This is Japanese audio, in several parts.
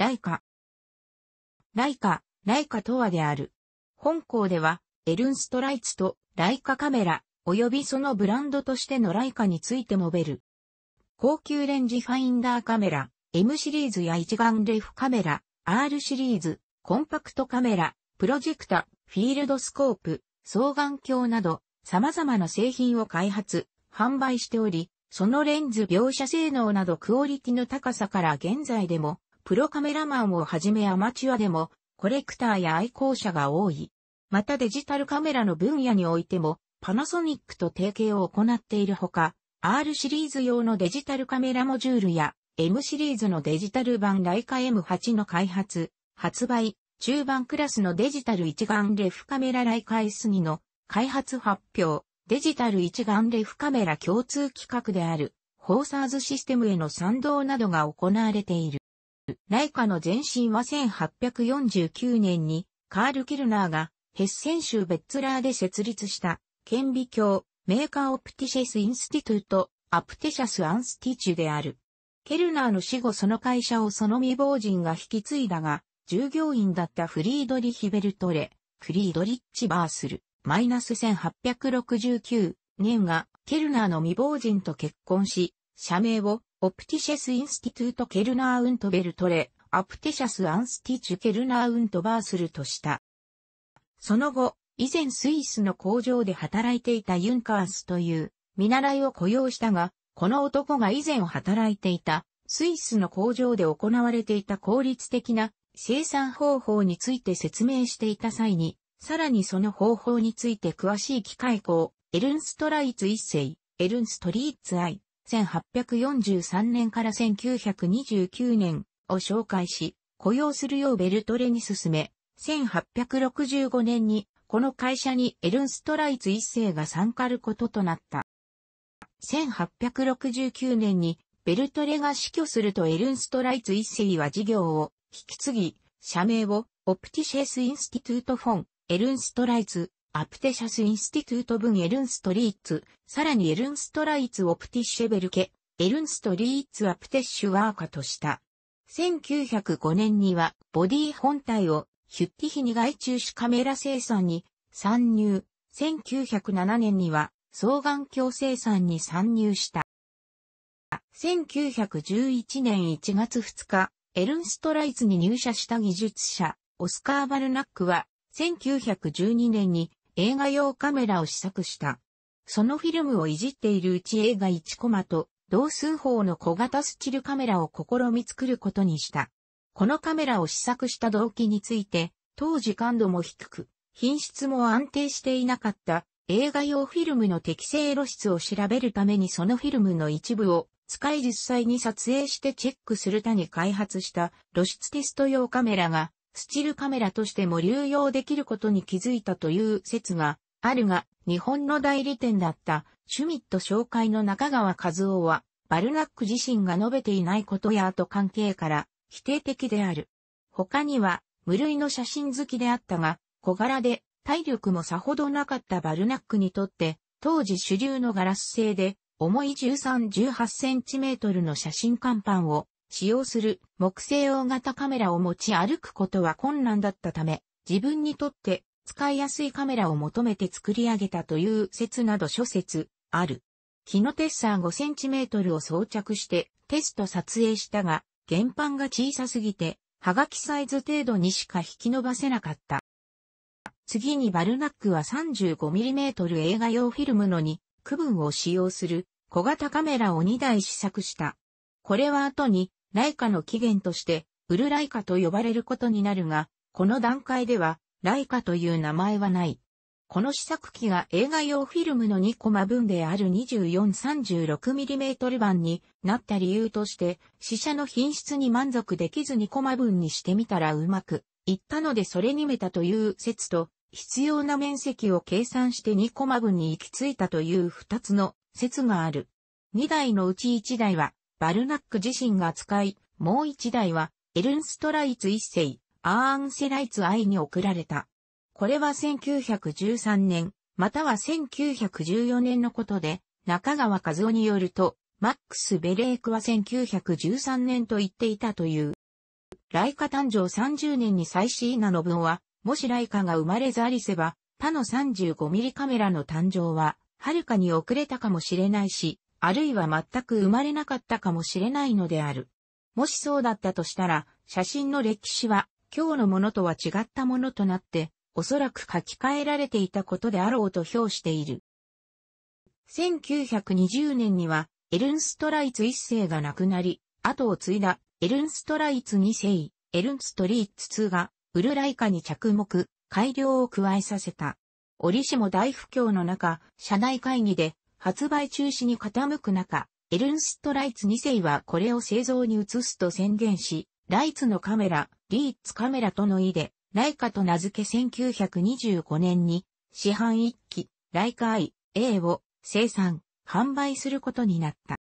ライカ。ライカ、ライカとはである。本校では、エルンストライツとライカカメラ、及びそのブランドとしてのライカについて述べる。高級レンジファインダーカメラ、M シリーズや一眼レフカメラ、R シリーズ、コンパクトカメラ、プロジェクタ、フィールドスコープ、双眼鏡など、様々な製品を開発、販売しており、そのレンズ描写性能などクオリティの高さから現在でもプロカメラマンをはじめアマチュアでも、コレクターや愛好者が多い。またデジタルカメラの分野においても、パナソニックと提携を行っているほか、R シリーズ用のデジタルカメラモジュールや、M シリーズのデジタル版ライカ M8 の開発、発売、中盤クラスのデジタル一眼レフカメラライカ S2 の開発発表、デジタル一眼レフカメラ共通企画である、ホーサーズシステムへの賛同などが行われている。ライカの前身は1849年にカール・キルナーがヘッセン州ベッツラーで設立した顕微鏡メーカーオプティシェス・インスティトゥとアプテシャス・アンスティチュである。ケルナーの死後その会社をその未亡人が引き継いだが、従業員だったフリードリヒベルトレ、フリードリッチ・バースル、マイナス1869年がケルナーの未亡人と結婚し、社名をオプティシェスインスティトゥートケルナーウントベルトレ、アプティシャスアンスティチュケルナーウントバースルとした。その後、以前スイスの工場で働いていたユンカースという見習いを雇用したが、この男が以前働いていたスイスの工場で行われていた効率的な生産方法について説明していた際に、さらにその方法について詳しい機械工、エルンストライツ一世、エルンストリーツアイ、1843年から1929年を紹介し、雇用するようベルトレに進め、1865年にこの会社にエルンストライツ一世が参加ることとなった。1869年にベルトレが死去するとエルンストライツ一世は事業を引き継ぎ、社名をオプティシェスインスティトゥートフォン、エルンストライツアプテシャス・インスティトゥート・ブン・エルンストリーツ、さらにエルンストライツ・オプティッシェベルケ、エルンストリーツ・アプテッシュ・ワーカとした。1905年には、ボディ本体を、ヒュッティヒに外注しカメラ生産に参入。1907年には、双眼鏡生産に参入した。1911年1月2日、エルンストライツに入社した技術者、オスカー・バルナックは、1912年に映画用カメラを試作した。そのフィルムをいじっているうち映画1コマと同数法の小型スチルカメラを試み作ることにした。このカメラを試作した動機について、当時感度も低く、品質も安定していなかった映画用フィルムの適正露出を調べるためにそのフィルムの一部を使い実際に撮影してチェックするたに開発した露出テスト用カメラがスチルカメラとしても流用できることに気づいたという説があるが、日本の代理店だったシュミット紹介の中川和夫は、バルナック自身が述べていないことや後関係から否定的である。他には、無類の写真好きであったが、小柄で体力もさほどなかったバルナックにとって、当時主流のガラス製で、重い13、18センチメートルの写真看板を使用する木製大型カメラを持ち歩くことは困難だったため、自分にとって使いやすいカメラを求めて作り上げたという説など諸説ある。木のテッサー 5cm を装着してテスト撮影したが、原版が小さすぎて、はがきサイズ程度にしか引き伸ばせなかった。次にバルナックは 35mm 映画用フィルムのに区分を使用する小型カメラを2台試作した。これは後にライカの起源として、ウルライカと呼ばれることになるが、この段階では、ライカという名前はない。この試作機が映画用フィルムの2コマ分である 2436mm 版になった理由として、試写の品質に満足できず2コマ分にしてみたらうまくいったのでそれにめたという説と、必要な面積を計算して2コマ分に行き着いたという2つの説がある。2台のうち1台はバルナック自身が使い、もう一台は、エルンストライツ一世、アーンセライツ愛に送られた。これは1913年、または1914年のことで、中川和夫によると、マックス・ベレークは1913年と言っていたという。ライカ誕生30年に最新なのノブオは、もしライカが生まれざりせば、他の3 5ミリカメラの誕生は、はるかに遅れたかもしれないし、あるいは全く生まれなかったかもしれないのである。もしそうだったとしたら、写真の歴史は今日のものとは違ったものとなって、おそらく書き換えられていたことであろうと評している。1920年には、エルンストライツ1世が亡くなり、後を継いだエルンストライツ2世、エルンストリーツ2が、ウルライカに着目、改良を加えさせた。折しも大不況の中、社内会議で、発売中止に傾く中、エルンスト・ライツ2世はこれを製造に移すと宣言し、ライツのカメラ、リーツカメラとの意で、ライカと名付け1925年に、市販一機、ライカ IA を生産、販売することになった。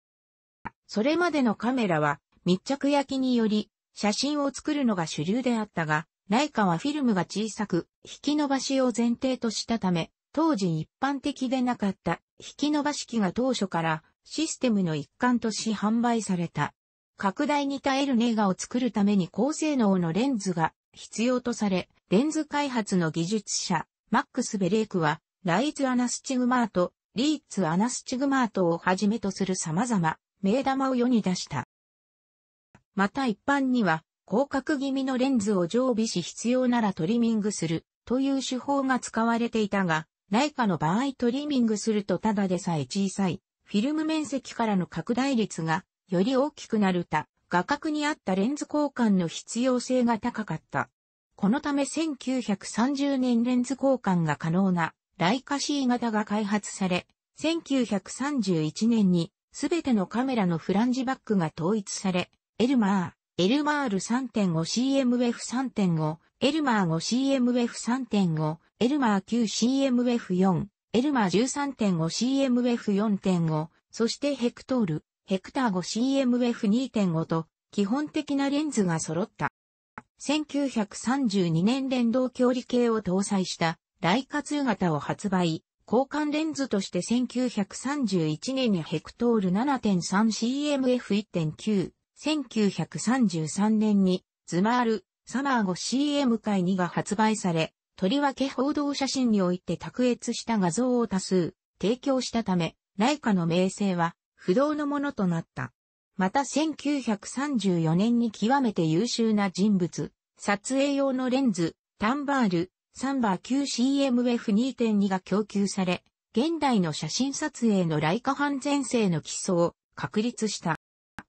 それまでのカメラは密着焼きにより写真を作るのが主流であったが、ライカはフィルムが小さく、引き伸ばしを前提としたため、当時一般的でなかった引き伸ばし機が当初からシステムの一環とし販売された。拡大に耐えるネガを作るために高性能のレンズが必要とされ、レンズ開発の技術者、マックス・ベレークは、ライズ・アナスチグマート、リーツ・アナスチグマートをはじめとする様々、名玉を世に出した。また一般には、広角気味のレンズを常備し必要ならトリミングするという手法が使われていたが、ライカの場合トリミングするとただでさえ小さい、フィルム面積からの拡大率がより大きくなるた、画角に合ったレンズ交換の必要性が高かった。このため1930年レンズ交換が可能なライカ C 型が開発され、1931年にすべてのカメラのフランジバックが統一され、エルマー、エルマール 3.5CMF3.5、エルマー 5CMF3.5、エルマー 9CMF4、エルマー 13.5CMF4.5、そしてヘクトール、ヘクター 5CMF2.5 と、基本的なレンズが揃った。1932年連動距離計を搭載したライカ2型を発売、交換レンズとして1931年にヘクトール 7.3CMF1.9、1933年に、ズマール、サマーゴ CM 会2が発売され、とりわけ報道写真において卓越した画像を多数提供したため、ライカの名声は不動のものとなった。また1934年に極めて優秀な人物、撮影用のレンズ、タンバール、サンバー 9CMF2.2 が供給され、現代の写真撮影のライカ半前世の基礎を確立した。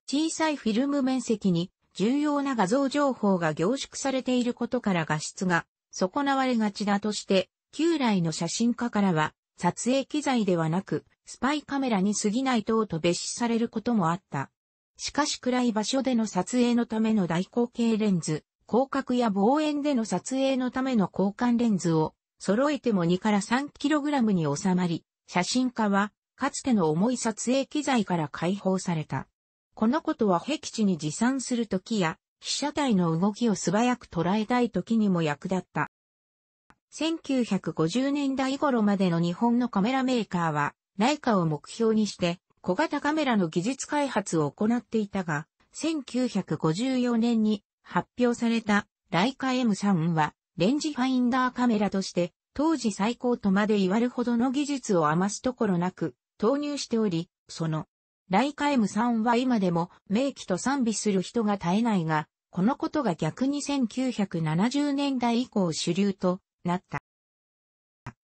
小さいフィルム面積に重要な画像情報が凝縮されていることから画質が損なわれがちだとして、旧来の写真家からは撮影機材ではなくスパイカメラに過ぎない等と別視されることもあった。しかし暗い場所での撮影のための大口径レンズ、広角や望遠での撮影のための交換レンズを揃えても2から 3kg に収まり、写真家はかつての重い撮影機材から解放された。このことは壁地に持参するときや、被写体の動きを素早く捉えたいときにも役立った。1950年代頃までの日本のカメラメーカーは、ライカを目標にして、小型カメラの技術開発を行っていたが、1954年に発表されたライカ M3 は、レンジファインダーカメラとして、当時最高とまで言われるほどの技術を余すところなく投入しており、そのライカ M3 さんは今でも名機と賛美する人が絶えないが、このことが逆に1970年代以降主流となった。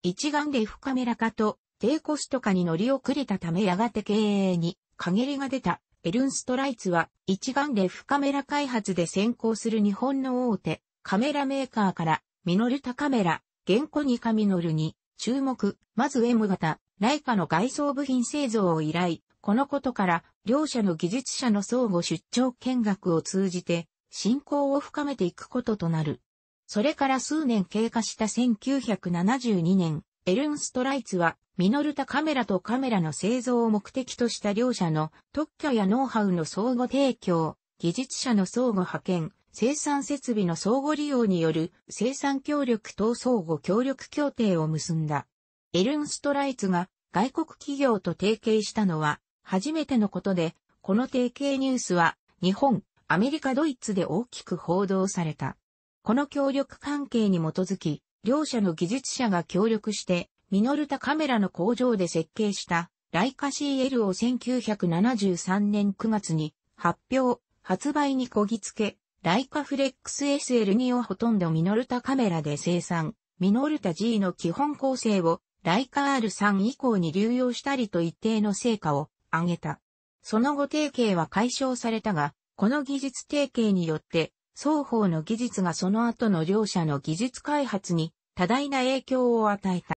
一眼レフカメラ化と低コスト化に乗り遅れたためやがて経営に陰りが出たエルンストライツは一眼レフカメラ開発で先行する日本の大手カメラメーカーからミノルタカメラ、ンコニカミノルに注目、まず M 型、ライカの外装部品製造を依頼、このことから、両者の技術者の相互出張見学を通じて、信仰を深めていくこととなる。それから数年経過した1972年、エルンストライツは、ミノルタカメラとカメラの製造を目的とした両者の特許やノウハウの相互提供、技術者の相互派遣、生産設備の相互利用による生産協力等相互協力協定を結んだ。エルンストライツが外国企業と提携したのは初めてのことで、この提携ニュースは、日本、アメリカ、ドイツで大きく報道された。この協力関係に基づき、両社の技術者が協力して、ミノルタカメラの工場で設計した、ライカ CL を1973年9月に発表、発売にこぎつけ、ライカフレックス SL2 をほとんどミノルタカメラで生産、ミノルタ G の基本構成をライカ R3 以降に流用したりと一定の成果を挙げた。その後提携は解消されたが、この技術提携によって、双方の技術がその後の両者の技術開発に多大な影響を与えた。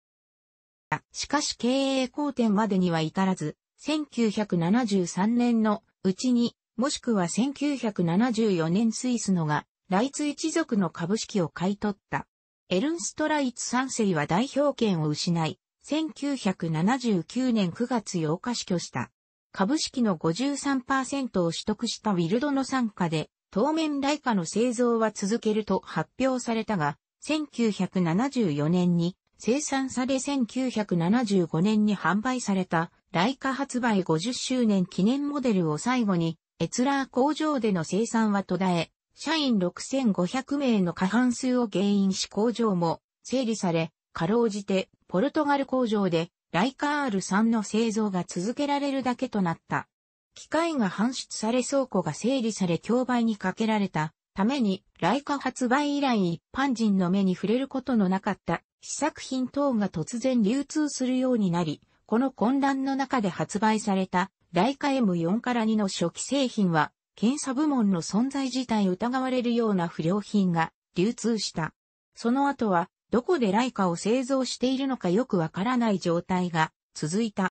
しかし経営好転までには至らず、1973年のうちに、もしくは1974年スイスのが、ライツ一族の株式を買い取った。エルンストライツ3世は代表権を失い、1979年9月8日死去した。株式の53%を取得したウィルドの傘下で、当面ライカの製造は続けると発表されたが、1974年に生産され1975年に販売されたライカ発売50周年記念モデルを最後に、エツラー工場での生産は途絶え、社員6500名の過半数を原因し工場も整理され、かろうじてポルトガル工場でライカー3の製造が続けられるだけとなった。機械が搬出され倉庫が整理され競売にかけられたために、ライカ発売以来一般人の目に触れることのなかった試作品等が突然流通するようになり、この混乱の中で発売されたライカ M4 から2の初期製品は、検査部門の存在自体疑われるような不良品が流通した。その後はどこでライカを製造しているのかよくわからない状態が続いた。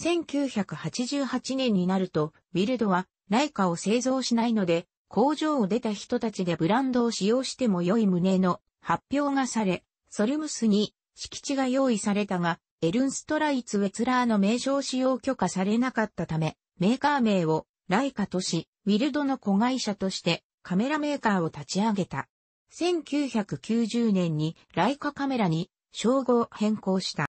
1988年になると、ビルドはライカを製造しないので、工場を出た人たちでブランドを使用しても良い旨の発表がされ、ソルムスに敷地が用意されたが、エルンストライツ・ウェツラーの名称使用許可されなかったため、メーカー名をライカとし、ウィルドの子会社としてカメラメーカーを立ち上げた。1990年にライカカメラに称号変更した。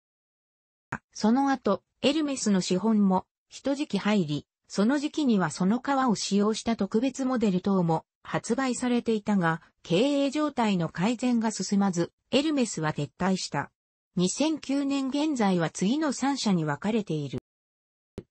その後、エルメスの資本も一時期入り、その時期にはその革を使用した特別モデル等も発売されていたが、経営状態の改善が進まず、エルメスは撤退した。2009年現在は次の3社に分かれている。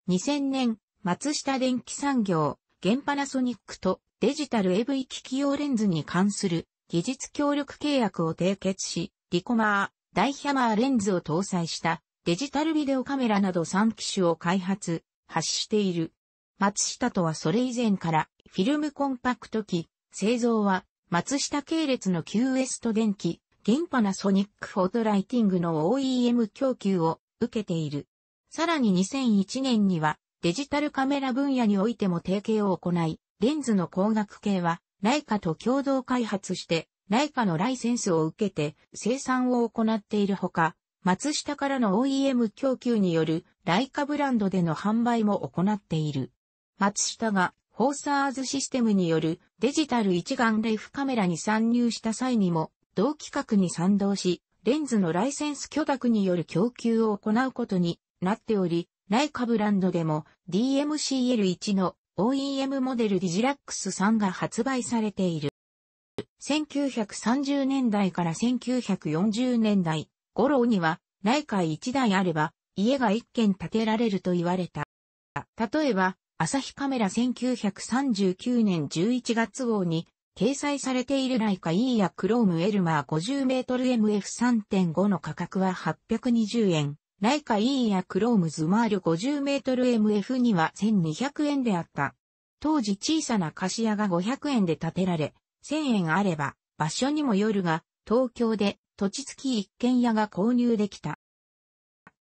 2000年、松下電機産業、現パナソニックとデジタル AV 機器用レンズに関する技術協力契約を締結し、リコマー、ダイヒャマーレンズを搭載したデジタルビデオカメラなど3機種を開発、発している。松下とはそれ以前からフィルムコンパクト機、製造は松下系列の QS と電気、現波ナソニックフォトライティングの OEM 供給を受けている。さらに2001年にはデジタルカメラ分野においても提携を行い、レンズの光学系はライカと共同開発して、ライカのライセンスを受けて生産を行っているほか、松下からの OEM 供給によるライカブランドでの販売も行っている。松下がホーサーズシステムによるデジタル一眼レフカメラに参入した際にも同規格に賛同し、レンズのライセンス許諾による供給を行うことになっており、ライカブランドでも DMCL1 の OEM モデルディジラックス3が発売されている。1930年代から1940年代頃には、内海1台あれば、家が1軒建てられると言われた。例えば、朝日カメラ1939年11月号に、掲載されているライカ E やクロームエルマー 50m MF3.5 の価格は820円。ライカ E やクロームズマール 50mMF には1200円であった。当時小さな貸屋が500円で建てられ、1000円あれば、場所にもよるが、東京で土地付き一軒家が購入できた。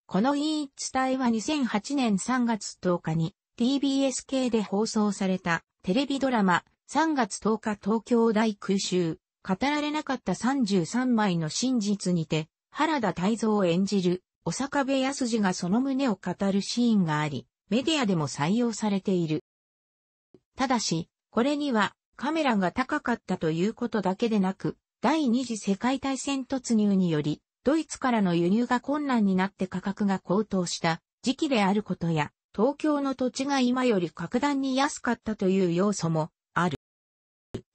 この言い伝えは2008年3月10日に TBS 系で放送されたテレビドラマ3月10日東京大空襲語られなかった33枚の真実にて原田泰造演じるお坂部康次がその旨を語るシーンがあり、メディアでも採用されている。ただし、これにはカメラが高かったということだけでなく、第二次世界大戦突入により、ドイツからの輸入が困難になって価格が高騰した時期であることや、東京の土地が今より格段に安かったという要素もある。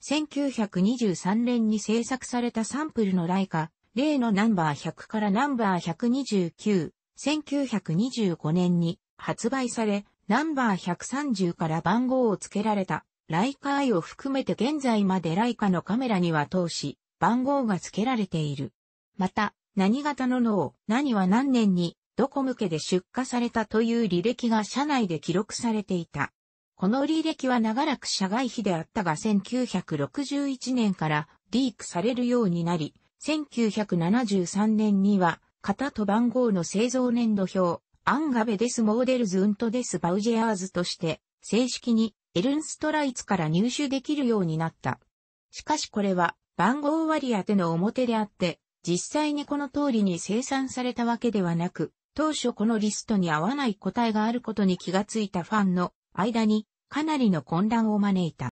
1923年に制作されたサンプルのライカ例のナンバー100からナンバー129、1925年に発売され、ナンバー130から番号を付けられた、ライカイを含めて現在までライカのカメラには通し、番号が付けられている。また、何型の脳、何は何年に、どこ向けで出荷されたという履歴が社内で記録されていた。この履歴は長らく社外費であったが1961年からリークされるようになり、1973年には、型と番号の製造年度表、アンガベデスモーデルズウントデスバウジェアーズとして、正式にエルンストライツから入手できるようになった。しかしこれは番号割り当ての表であって、実際にこの通りに生産されたわけではなく、当初このリストに合わない答えがあることに気がついたファンの間にかなりの混乱を招いた。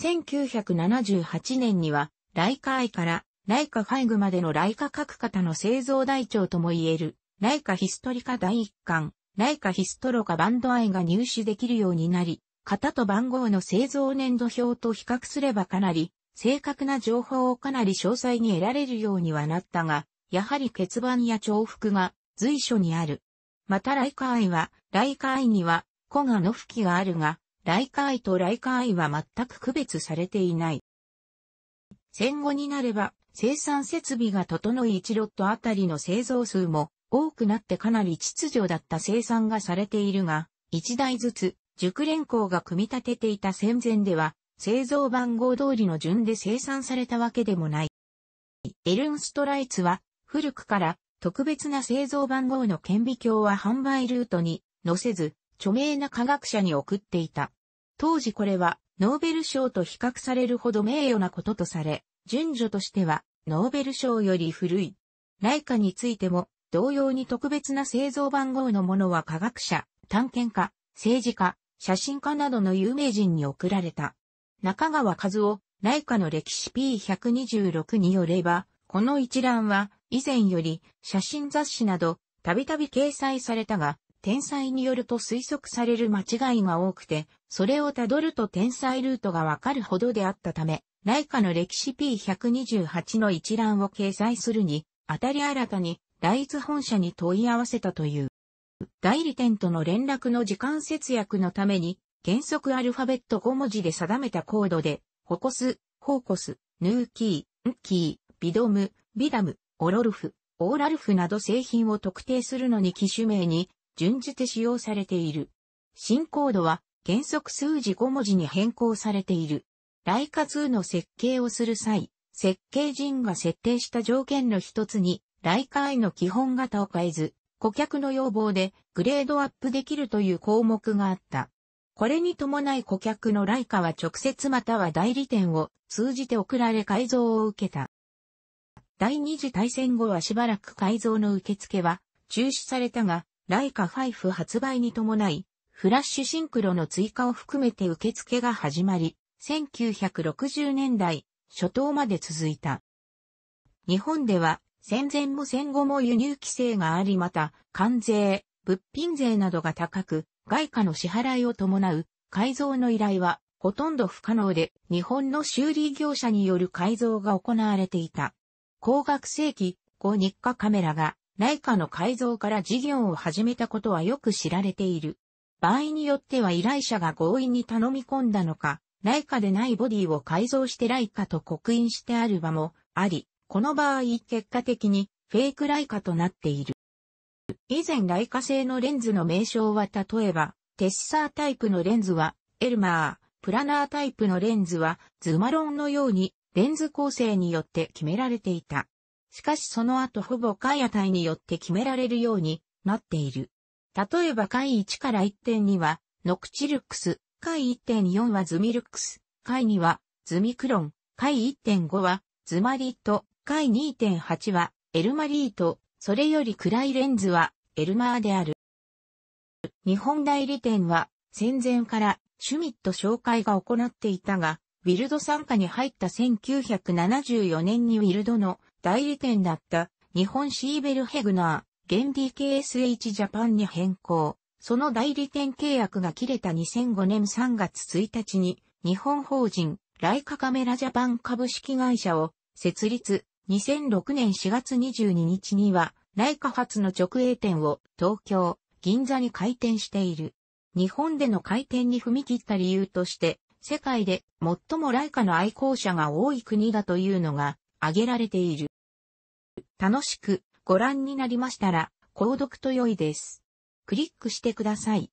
1978年には、ライカーイからライカファイグまでのライカ各型の製造台帳とも言える、ライカヒストリカ第一巻、ライカヒストロカバンドアイが入手できるようになり、型と番号の製造年度表と比較すればかなり、正確な情報をかなり詳細に得られるようにはなったが、やはり欠番や重複が随所にある。またライカアイは、ライカアイには、コガの吹きがあるが、ライカアイとライカアイは全く区別されていない。戦後になれば、生産設備が整い1ロットあたりの製造数も多くなってかなり秩序だった生産がされているが、1台ずつ熟練工が組み立てていた戦前では、製造番号通りの順で生産されたわけでもない。エルンストライツは古くから特別な製造番号の顕微鏡は販売ルートに載せず著名な科学者に送っていた。当時これはノーベル賞と比較されるほど名誉なこととされ、順序としてはノーベル賞より古い。ライカについても、同様に特別な製造番号のものは科学者、探検家、政治家、写真家などの有名人に贈られた。中川和夫、ライカの歴史 P126 によれば、この一覧は以前より写真雑誌などたびたび掲載されたが、天才によると推測される間違いが多くて、それをたどると天才ルートがわかるほどであったため、ライカの歴史 P128 の一覧を掲載するに、あたり新たに、第一本社に問い合わせたという。代理店との連絡の時間節約のために、原則アルファベット5文字で定めたコードで、ホコス、ホーコス、ヌーキー、ンキー、ビドム、ビダム、オロルフ、オーラルフなど製品を特定するのに機種名に準じて使用されている。新コードは原則数字5文字に変更されている。ライカ2の設計をする際、設計人が設定した条件の一つに、ライカ I の基本型を変えず、顧客の要望でグレードアップできるという項目があった。これに伴い顧客のライカは直接または代理店を通じて送られ改造を受けた。第二次大戦後はしばらく改造の受付は中止されたが、ライカ5発売に伴い、フラッシュシンクロの追加を含めて受付が始まり、1960年代初頭まで続いた。日本では戦前も戦後も輸入規制がありまた、関税、物品税などが高く、外貨の支払いを伴う改造の依頼はほとんど不可能で日本の修理業者による改造が行われていた。工学世紀後日課カメラが内科の改造から事業を始めたことはよく知られている。場合によっては依頼者が強引に頼み込んだのか、ライカでないボディを改造してライカと刻印してある場もあり、この場合結果的にフェイクライカとなっている。以前ライカ製のレンズの名称は例えば、テッサータイプのレンズはエルマー、プラナータイプのレンズはズマロンのようにレンズ構成によって決められていた。しかしその後ほぼ回野体によって決められるようになっている。例えば回1から1にはノクチルクス、解1.4はズミルクス、解2はズミクロン、解1.5はズマリット、解2.8はエルマリート、それより暗いレンズはエルマーである。日本代理店は戦前からシュミット紹介が行っていたが、ウィルド参加に入った1974年にウィルドの代理店だった日本シーベルヘグナー、ディ k s h ジャパンに変更。その代理店契約が切れた2005年3月1日に、日本法人、ライカカメラジャパン株式会社を設立、2006年4月22日には、ライカ発の直営店を東京、銀座に開店している。日本での開店に踏み切った理由として、世界で最もライカの愛好者が多い国だというのが挙げられている。楽しくご覧になりましたら、購読と良いです。クリックしてください。